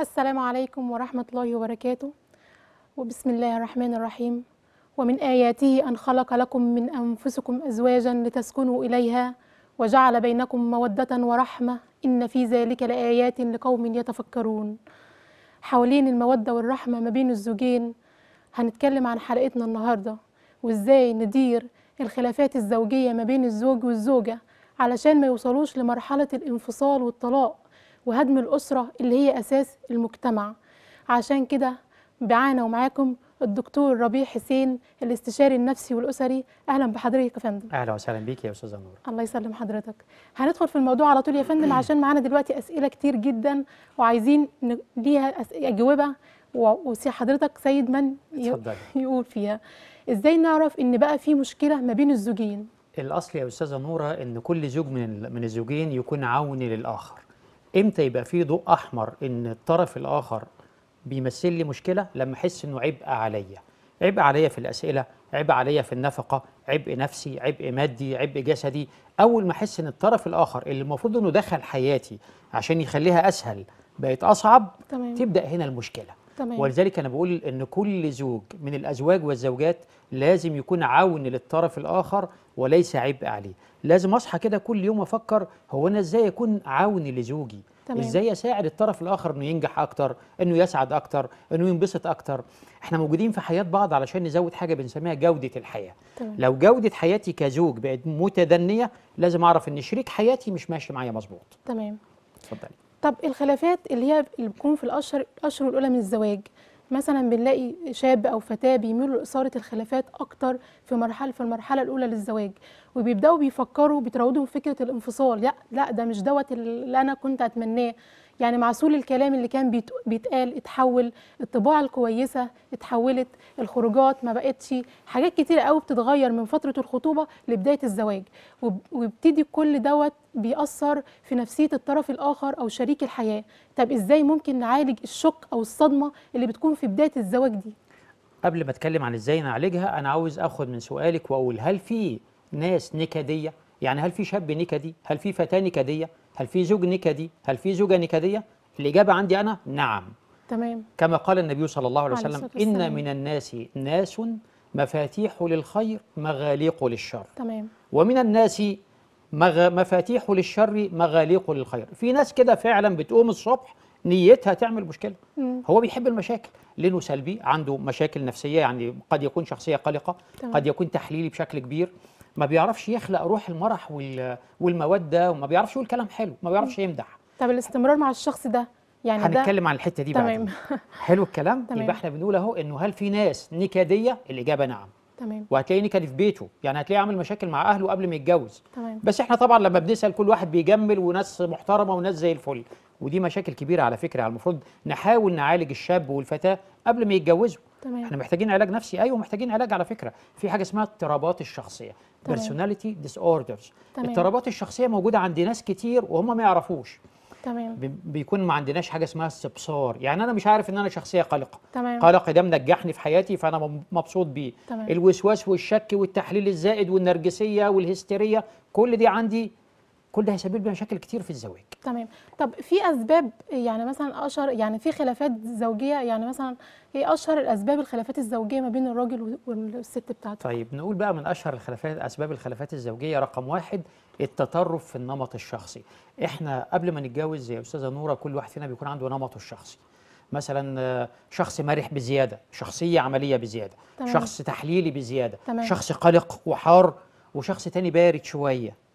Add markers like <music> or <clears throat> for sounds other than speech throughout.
السلام عليكم ورحمة الله وبركاته وبسم الله الرحمن الرحيم ومن آياته أن خلق لكم من أنفسكم أزواجا لتسكنوا إليها وجعل بينكم مودة ورحمة إن في ذلك لآيات لقوم يتفكرون حوالين المودة والرحمة ما بين الزوجين هنتكلم عن حلقتنا النهاردة وإزاي ندير الخلافات الزوجية ما بين الزوج والزوجة علشان ما يوصلوش لمرحلة الانفصال والطلاق وهدم الأسرة اللي هي أساس المجتمع عشان كده بعانا ومعاكم الدكتور ربيع حسين الاستشاري النفسي والاسري اهلا بحضرتك يا فندم اهلا وسهلا بيك يا استاذه نور الله يسلم حضرتك هندخل في الموضوع على طول يا فندم عشان معانا دلوقتي اسئله كتير جدا وعايزين ليها اجوبه وسي حضرتك سيد من يقول فيها ازاي نعرف ان بقى في مشكله ما بين الزوجين الاصل يا استاذه نوره ان كل زوج من من الزوجين يكون عون للاخر امتى يبقى في ضوء احمر ان الطرف الاخر بيمثل لي مشكله لما احس انه عبء عليا عبء عليا في الاسئله عبء عليا في النفقه عبء نفسي عبء مادي عبء جسدي اول ما احس ان الطرف الاخر اللي المفروض انه دخل حياتي عشان يخليها اسهل بقت اصعب تمام. تبدا هنا المشكله تمام. ولذلك أنا بقول أن كل زوج من الأزواج والزوجات لازم يكون عون للطرف الآخر وليس عبء عليه لازم أصحى كده كل يوم أفكر هو أنا إزاي أكون عون لزوجي تمام. ازاي اساعد الطرف الاخر انه ينجح اكتر انه يسعد اكتر انه ينبسط اكتر احنا موجودين في حياه بعض علشان نزود حاجه بنسميها جوده الحياه تمام. لو جوده حياتي كزوج بقت متدنيه لازم اعرف ان شريك حياتي مش ماشي معايا مظبوط تمام اتفضلي طب الخلافات اللي هي اللي بتكون في الاشهر الاشهر الاولى من الزواج مثلا بنلاقي شاب او فتاه بيميلوا لاثاره الخلافات اكتر في مرحله في المرحله الاولى للزواج وبيبداوا بيفكروا بيتراودوا فكره الانفصال لا لا ده مش دوت اللي انا كنت اتمناه يعني معسول الكلام اللي كان بيتقال اتحول الطباعه الكويسه اتحولت الخروجات ما بقتش حاجات كتيره قوي بتتغير من فتره الخطوبه لبدايه الزواج ويبتدي كل دوت بيأثر في نفسيه الطرف الاخر او شريك الحياه طب ازاي ممكن نعالج الشق او الصدمه اللي بتكون في بدايه الزواج دي قبل ما اتكلم عن ازاي نعالجها انا عاوز اخد من سؤالك واقول هل في ناس نكديه يعني هل في شاب نكدي هل في فتاه نكديه هل في زوج نكدي هل في زوجة نكدية الإجابة عندي أنا نعم تمام كما قال النبي صلى الله عليه وسلم إن من الناس ناس مفاتيح للخير مغاليق للشر تمام ومن الناس مغ... مفاتيح للشر مغاليق للخير في ناس كده فعلا بتقوم الصبح نيتها تعمل مشكلة مم. هو بيحب المشاكل لأنه سلبي عنده مشاكل نفسية يعني قد يكون شخصية قلقة تمام. قد يكون تحليلي بشكل كبير ما بيعرفش يخلق روح المرح والموده وما بيعرفش يقول كلام حلو ما بيعرفش يمدح طب الاستمرار مع الشخص ده يعني هنتكلم ده عن الحته دي تمام. حلو الكلام <laughs> تمام. يبقى احنا بنقول اهو انه هل في ناس نكاديه الاجابه نعم تمام وهتلاقيه نكد في بيته يعني هتلاقيه عامل مشاكل مع اهله قبل ما يتجوز تمام بس احنا طبعا لما بنسال كل واحد بيجمل وناس محترمه وناس زي الفل ودي مشاكل كبيره على فكره على يعني المفروض نحاول نعالج الشاب والفتاه قبل ما يتجوزوا تمام. احنا محتاجين علاج نفسي ايوه محتاجين علاج على فكره في حاجه اسمها اضطرابات الشخصيه بيرسوناليتي ديس اوردرز اضطرابات الشخصيه موجوده عند ناس كتير وهم ما يعرفوش تمام بيكون ما عندناش حاجه اسمها استبصار يعني انا مش عارف ان انا شخصيه قلقه تمام قلق ده منجحني في حياتي فانا مبسوط بيه تمام. الوسواس والشك والتحليل الزائد والنرجسيه والهستيريه كل دي عندي كل ده هيسبب لي مشاكل كتير في الزواج تمام طب في اسباب يعني مثلا اشهر يعني في خلافات زوجيه يعني مثلا ايه اشهر الاسباب الخلافات الزوجيه ما بين الراجل والست بتاعته طيب نقول بقى من اشهر الخلافات اسباب الخلافات الزوجيه رقم واحد التطرف في النمط الشخصي احنا قبل ما نتجوز يا استاذه نوره كل واحد فينا بيكون عنده نمطه الشخصي مثلا آه، شخص مرح بزياده شخصيه عمليه بزياده تمام. شخص تحليلي بزياده تمام. شخص قلق وحار وشخص تاني بارد شويه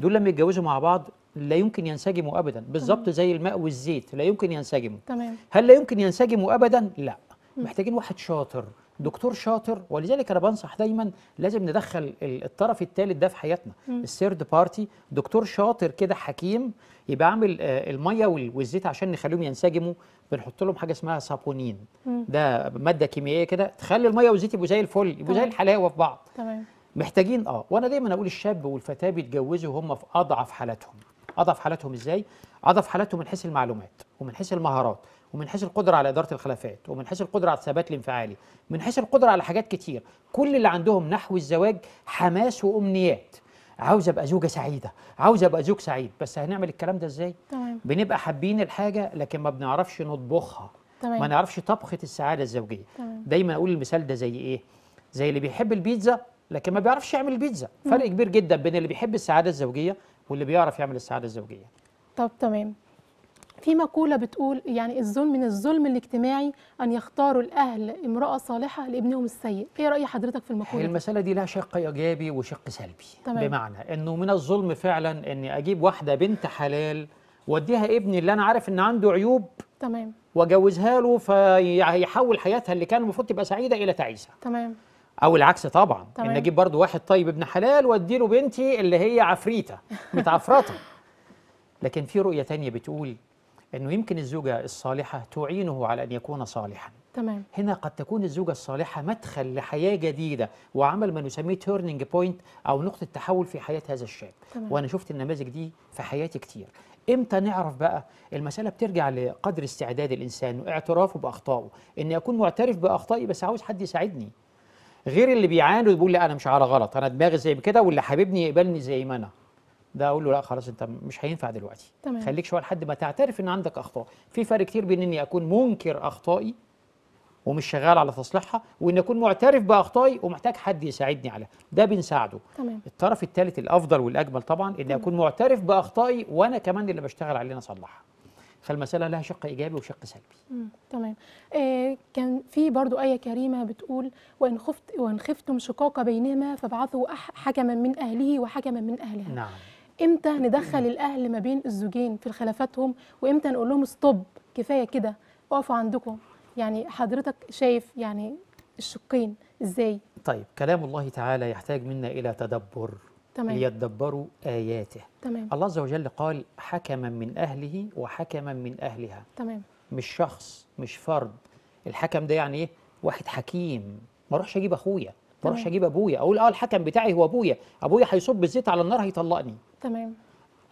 دول لما يتجوزوا مع بعض لا يمكن ينسجموا ابدا بالظبط زي الماء والزيت لا يمكن ينسجموا تمام هل لا يمكن ينسجموا ابدا لا محتاجين واحد شاطر دكتور شاطر ولذلك انا بنصح دايما لازم ندخل الطرف الثالث ده في حياتنا الثيرد بارتي دكتور شاطر كده حكيم يبقى عامل آه، الميه والزيت عشان نخليهم ينسجموا بنحط لهم حاجه اسمها سابونين ده ماده كيميائيه كده تخلي الميه والزيت يبقوا زي الفل يبقوا زي الحلاوه في بعض تمام محتاجين اه وانا دايما اقول الشاب والفتاه بيتجوزوا وهم في اضعف حالاتهم اضعف حالاتهم ازاي اضعف حالاتهم من حيث المعلومات ومن حيث المهارات ومن حيث القدره على اداره الخلافات ومن حيث القدره على الثبات الانفعالي من حيث القدره على حاجات كتير كل اللي عندهم نحو الزواج حماس وامنيات عاوز ابقى زوجه سعيده عاوز ابقى زوج سعيد بس هنعمل الكلام ده ازاي تمام. بنبقى حابين الحاجه لكن ما بنعرفش نطبخها تمام. ما نعرفش طبخه السعاده الزوجيه طيب. دايما اقول المثال ده زي ايه زي اللي بيحب البيتزا لكن ما بيعرفش يعمل البيتزا فرق كبير جدا بين اللي بيحب السعاده الزوجيه واللي بيعرف يعمل السعاده الزوجيه طب تمام في مقولة بتقول يعني الظلم من الظلم الاجتماعي أن يختاروا الأهل امرأة صالحة لابنهم السيء إيه رأي حضرتك في المقولة؟ المسألة دي لها شق إيجابي وشق سلبي تمام. بمعنى أنه من الظلم فعلا أني أجيب واحدة بنت حلال وأديها ابني اللي أنا عارف أن عنده عيوب تمام وأجوزها له فيحول حياتها اللي كان المفروض تبقى سعيدة إلى تعيسة تمام او العكس طبعا تمام. ان اجيب برضو واحد طيب ابن حلال واديله بنتي اللي هي عفريته متعفرته <laughs> لكن في رؤيه تانية بتقول انه يمكن الزوجه الصالحه تعينه على ان يكون صالحا تمام هنا قد تكون الزوجه الصالحه مدخل لحياه جديده وعمل ما نسميه تيرنينج بوينت او نقطه تحول في حياه هذا الشاب تمام. وانا شفت النماذج دي في حياتي كتير امتى نعرف بقى المساله بترجع لقدر استعداد الانسان واعترافه باخطائه ان اكون معترف باخطائي بس عاوز حد يساعدني غير اللي بيعاند ويقول لي انا مش على غلط انا دماغي زي كده واللي حاببني يقبلني زي ما انا ده اقول له لا خلاص انت مش هينفع دلوقتي تمام. خليك شويه لحد ما تعترف ان عندك اخطاء في فرق كتير بين اني اكون منكر اخطائي ومش شغال على تصليحها وان اكون معترف باخطائي ومحتاج حد يساعدني عليها ده بنساعده تمام. الطرف الثالث الافضل والاجمل طبعا اني اكون معترف باخطائي وانا كمان اللي بشتغل عليه اصلحها فالمساله لها شق ايجابي وشق سلبي تمام آه كان في برضو ايه كريمه بتقول وان خفت وان خفتم شقاق بينهما فابعثوا حكما من اهله وحكما من اهلها نعم امتى ندخل الاهل ما بين الزوجين في خلافاتهم وامتى نقول لهم ستوب كفايه كده اقفوا عندكم يعني حضرتك شايف يعني الشقين ازاي طيب كلام الله تعالى يحتاج منا الى تدبر تمام. ليدبروا آياته تمام. الله عز وجل قال حكما من أهله وحكما من أهلها تمام. مش شخص مش فرد الحكم ده يعني إيه؟ واحد حكيم ما اروحش أجيب أخويا ما اروحش أجيب أبويا أقول أه الحكم بتاعي هو أبويا أبويا هيصب الزيت على النار هيطلقني تمام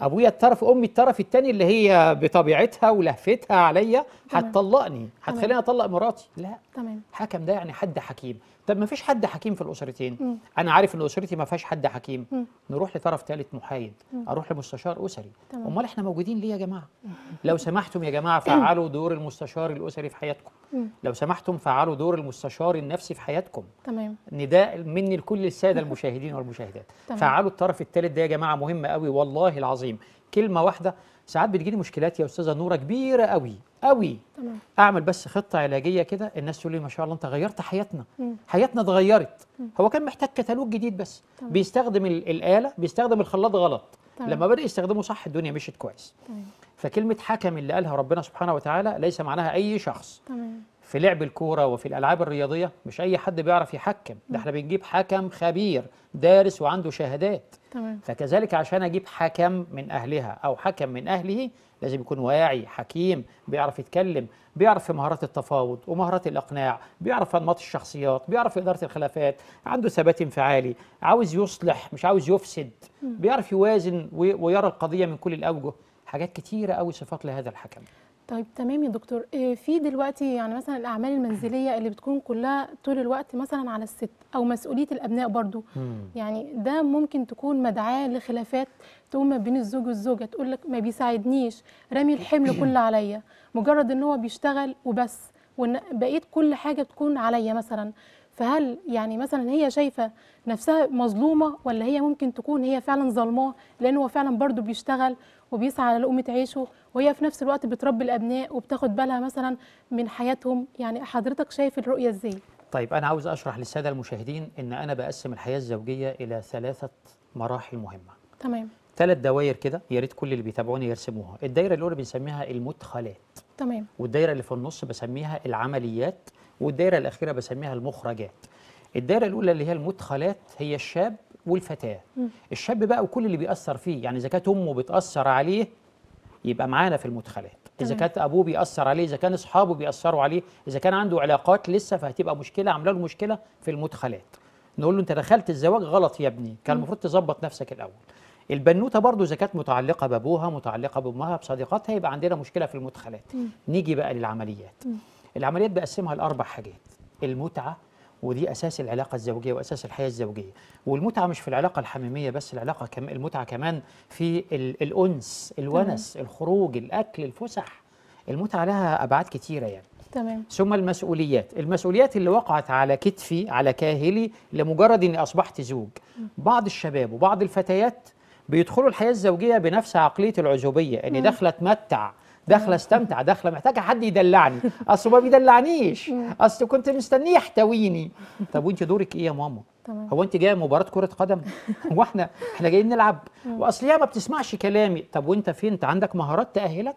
ابويا الطرف امي الطرف الثاني اللي هي بطبيعتها ولهفتها عليا هتطلقني هتخليني اطلق مراتي لا تمام حكم ده يعني حد حكيم طب ما فيش حد حكيم في الاسرتين مم. انا عارف ان اسرتي ما فيهاش حد حكيم مم. نروح لطرف ثالث محايد مم. اروح لمستشار اسري امال احنا موجودين ليه يا جماعه لو سمحتم يا جماعه فعلوا دور المستشار الاسري في حياتكم لو سمحتم فعلوا دور المستشار النفسي في حياتكم تمام نداء مني لكل الساده المشاهدين والمشاهدات تمام. فعلوا الطرف الثالث ده يا جماعه مهم قوي والله العظيم كلمه واحده ساعات بتجيلي مشكلات يا استاذه نوره كبيره قوي قوي تمام. اعمل بس خطه علاجيه كده الناس تقول لي ما شاء الله انت غيرت حياتنا مم. حياتنا اتغيرت هو كان محتاج كتالوج جديد بس تمام. بيستخدم الاله بيستخدم الخلاط غلط تمام. لما بدا يستخدمه صح الدنيا مشيت كويس تمام. فكلمه حكم اللي قالها ربنا سبحانه وتعالى ليس معناها اي شخص تمام. في لعب الكوره وفي الالعاب الرياضيه مش اي حد بيعرف يحكم ده احنا بنجيب حكم خبير دارس وعنده شهادات تمام. فكذلك عشان اجيب حكم من اهلها او حكم من اهله لازم يكون واعي حكيم بيعرف يتكلم بيعرف في مهارات التفاوض ومهارات الاقناع بيعرف انماط الشخصيات بيعرف اداره الخلافات عنده ثبات انفعالي عاوز يصلح مش عاوز يفسد بيعرف يوازن ويرى القضيه من كل الاوجه حاجات كتيره قوي صفات لهذا الحكم طيب تمام يا دكتور آه، في دلوقتي يعني مثلا الاعمال المنزليه اللي بتكون كلها طول الوقت مثلا على الست او مسؤوليه الابناء برضو مم. يعني ده ممكن تكون مدعاه لخلافات تقوم ما بين الزوج والزوجه تقول لك ما بيساعدنيش رامي الحمل كله <clears throat> عليا مجرد ان هو بيشتغل وبس وان بقيت كل حاجه تكون عليا مثلا فهل يعني مثلا هي شايفه نفسها مظلومه ولا هي ممكن تكون هي فعلا ظلماه لان هو فعلا برضو بيشتغل وبيسعى على لقمة عيشه وهي في نفس الوقت بتربي الأبناء وبتاخد بالها مثلا من حياتهم يعني حضرتك شايف الرؤية إزاي؟ طيب أنا عاوز أشرح للسادة المشاهدين إن أنا بقسم الحياة الزوجية إلى ثلاثة مراحل مهمة تمام ثلاث دوائر كده يا ريت كل اللي بيتابعوني يرسموها الدايره الاولى بنسميها المدخلات تمام والدايره اللي في النص بسميها العمليات والدايره الاخيره بسميها المخرجات الدايره الاولى اللي هي المدخلات هي الشاب والفتاه الشاب بقى وكل اللي بيأثر فيه يعني اذا كانت امه بتأثر عليه يبقى معانا في المدخلات اذا كانت ابوه بيأثر عليه اذا كان اصحابه بيأثروا عليه اذا كان عنده علاقات لسه فهتبقى مشكله عامله له مشكله في المدخلات نقول له انت دخلت الزواج غلط يا ابني كان المفروض تظبط نفسك الاول البنوته برضو اذا كانت متعلقه بابوها متعلقه بامها بصديقاتها يبقى عندنا مشكله في المدخلات م. نيجي بقى للعمليات م. العمليات بقسمها لاربع حاجات المتعه ودي اساس العلاقه الزوجيه واساس الحياه الزوجيه والمتعه مش في العلاقه الحميميه بس العلاقه كم المتعه كمان في الانس الونس تمام. الخروج الاكل الفسح المتعه لها ابعاد كثيره يعني تمام ثم المسؤوليات المسؤوليات اللي وقعت على كتفي على كاهلي لمجرد اني اصبحت زوج بعض الشباب وبعض الفتيات بيدخلوا الحياه الزوجيه بنفس عقليه العزوبيه اني داخله اتمتع داخله استمتع داخله محتاجه حد يدلعني <laughs> اصل ما بيدلعنيش اصل كنت مستنيه يحتويني طب وانت دورك ايه يا ماما تمام. هو انت جايه مباراه كره قدم <laughs> هو احنا احنا جايين نلعب واصل يا ما بتسمعش كلامي طب وانت فين انت عندك مهارات تاهلك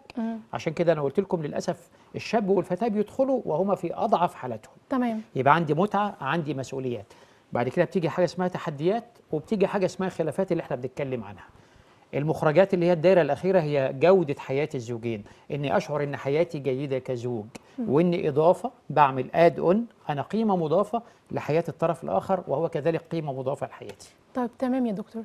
عشان كده انا قلت لكم للاسف الشاب والفتاه بيدخلوا وهما في اضعف حالتهم تمام يبقى عندي متعه عندي مسؤوليات بعد كده بتيجي حاجه اسمها تحديات وبتيجي حاجه اسمها خلافات اللي احنا بنتكلم عنها المخرجات اللي هي الدائرة الأخيرة هي جودة حياة الزوجين إني أشعر إن حياتي جيدة كزوج وإني إضافة بعمل آد أون أنا قيمة مضافة لحياة الطرف الآخر وهو كذلك قيمة مضافة لحياتي طيب تمام يا دكتور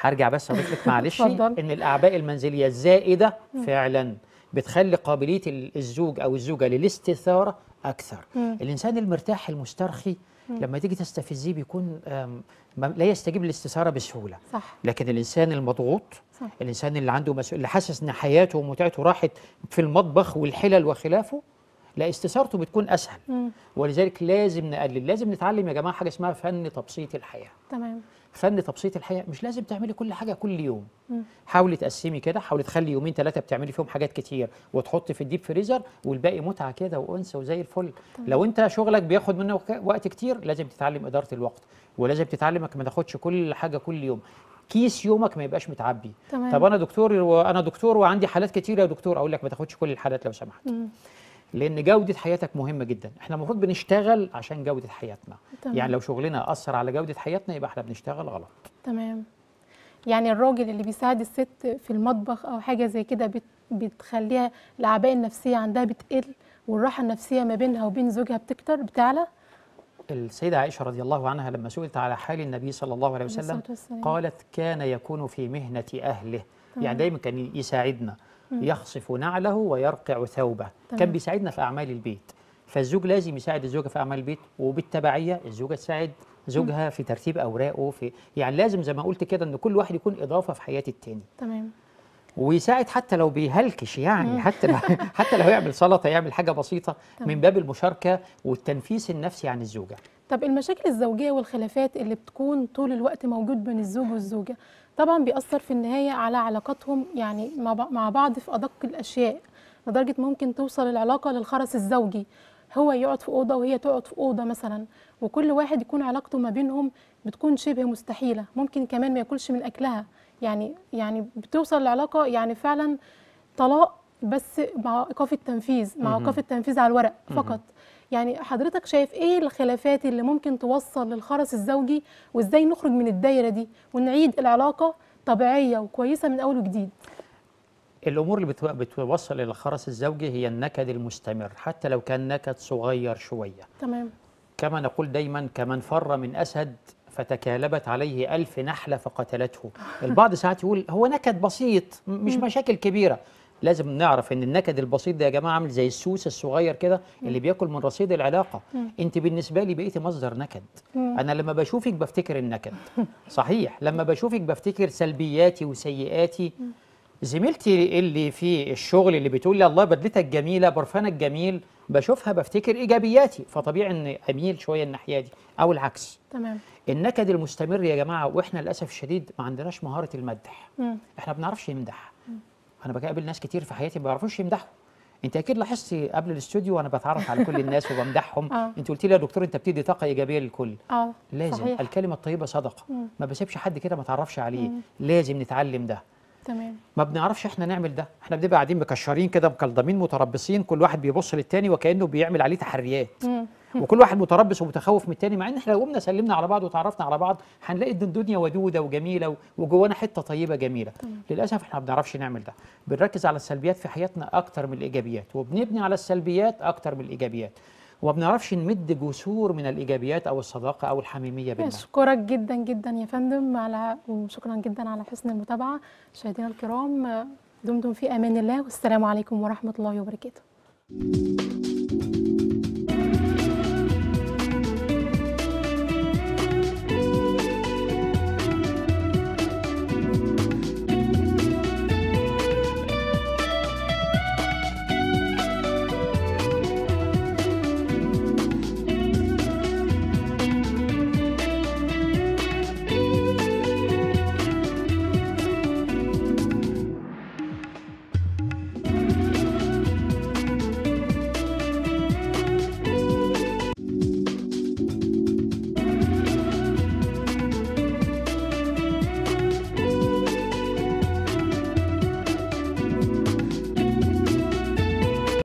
هرجع بس اقول لك معلش <laughs> إن الأعباء المنزلية الزائدة فعلا بتخلي قابلية الزوج أو الزوجة للاستثارة أكثر الإنسان المرتاح المسترخي لما تيجي تستفزيه بيكون لا يستجيب للاستثاره بسهوله صح. لكن الانسان المضغوط صح. الانسان اللي عنده مسؤول اللي حاسس ان حياته ومتعته راحت في المطبخ والحلل وخلافه لا استثارته بتكون اسهل مم. ولذلك لازم نقلل لازم نتعلم يا جماعه حاجه اسمها فن تبسيط الحياه تمام فن تبسيط الحياه مش لازم تعملي كل حاجه كل يوم مم. حاولي تقسمي كده حاولي تخلي يومين ثلاثه بتعملي فيهم حاجات كتير وتحطي في الديب فريزر والباقي متعه كده وانثى وزي الفل طيب. لو انت شغلك بياخد منك وقت كتير لازم تتعلم اداره الوقت ولازم تتعلمك ما تاخدش كل حاجه كل يوم كيس يومك ما يبقاش متعبي تمام. طب انا دكتور وانا دكتور وعندي حالات كتير يا دكتور اقول لك ما تاخدش كل الحالات لو سمحت لان جوده حياتك مهمه جدا احنا المفروض بنشتغل عشان جوده حياتنا تمام. يعني لو شغلنا اثر على جوده حياتنا يبقى احنا بنشتغل غلط تمام يعني الراجل اللي بيساعد الست في المطبخ او حاجه زي كده بت... بتخليها الاعباء النفسيه عندها بتقل والراحه النفسيه ما بينها وبين زوجها بتكتر بتعلى السيدة عائشة رضي الله عنها لما سئلت على حال النبي صلى الله عليه وسلم قالت كان يكون في مهنة أهله يعني دايما كان يساعدنا يخصف نعله ويرقع ثوبه كان بيساعدنا في أعمال البيت فالزوج لازم يساعد الزوجة في أعمال البيت وبالتبعية الزوجة تساعد زوجها في ترتيب أوراقه في يعني لازم زي ما قلت كده إن كل واحد يكون إضافة في حياة التاني تمام ويساعد حتى لو بيهلكش يعني حتى حتى لو <laughs> <laughs> يعمل سلطه يعمل حاجه بسيطه من باب المشاركه والتنفيس النفسي عن الزوجه طب المشاكل الزوجيه والخلافات اللي بتكون طول الوقت موجود بين الزوج والزوجه طبعا بيأثر في النهايه على علاقتهم يعني مع بعض في ادق الاشياء لدرجه ممكن توصل العلاقه للخرس الزوجي هو يقعد في اوضه وهي تقعد في اوضه مثلا وكل واحد يكون علاقته ما بينهم بتكون شبه مستحيله ممكن كمان ما ياكلش من اكلها يعني يعني بتوصل العلاقه يعني فعلا طلاق بس مع ايقاف التنفيذ مع ايقاف التنفيذ على الورق فقط يعني حضرتك شايف ايه الخلافات اللي ممكن توصل للخرس الزوجي وازاي نخرج من الدايره دي ونعيد العلاقه طبيعيه وكويسه من اول وجديد الامور اللي بتوصل للخرس الزوجي هي النكد المستمر حتى لو كان نكد صغير شويه تمام كما نقول دايما كمن فر من اسد فتكالبت عليه ألف نحلة فقتلته البعض ساعات يقول هو نكد بسيط مش مشاكل كبيرة لازم نعرف ان النكد البسيط ده يا جماعه عامل زي السوس الصغير كده اللي بياكل من رصيد العلاقه انت بالنسبه لي بقيتي مصدر نكد انا لما بشوفك بفتكر النكد <laughs> صحيح لما بشوفك بفتكر سلبياتي وسيئاتي زميلتي اللي في الشغل اللي بتقول لي الله بدلتك جميله برفانك جميل بشوفها بفتكر ايجابياتي فطبيعي ان اميل شويه الناحيه دي او العكس تمام النكد المستمر يا جماعه واحنا للاسف الشديد ما عندناش مهاره المدح مم. احنا ما بنعرفش نمدح انا بقابل ناس كتير في حياتي ما بيعرفوش يمدحوا انت اكيد لاحظتي قبل الاستوديو وانا بتعرف على كل الناس وبمدحهم <laughs> آه. انت قلت لي يا دكتور انت بتدي طاقه ايجابيه للكل آه. لازم صحيح. الكلمه الطيبه صدقه مم. ما بسيبش حد كده ما تعرفش عليه مم. لازم نتعلم ده تمام ما بنعرفش احنا نعمل ده احنا بنبقى قاعدين مكشرين كده مكلضمين متربصين كل واحد بيبص للتاني وكانه بيعمل عليه تحريات <laughs> وكل واحد متربص ومتخوف من التاني مع ان احنا لو قمنا سلمنا على بعض وتعرفنا على بعض هنلاقي ان الدنيا ودوده وجميله وجوانا حته طيبه جميله مم. للاسف احنا ما بنعرفش نعمل ده بنركز على السلبيات في حياتنا اكتر من الايجابيات وبنبني على السلبيات اكتر من الايجابيات وما بنعرفش نمد جسور من الايجابيات او الصداقه او الحميميه بيننا أشكرك جدا جدا يا فندم على وشكرا جدا على حسن المتابعه مشاهدينا الكرام دمتم في امان الله والسلام عليكم ورحمه الله وبركاته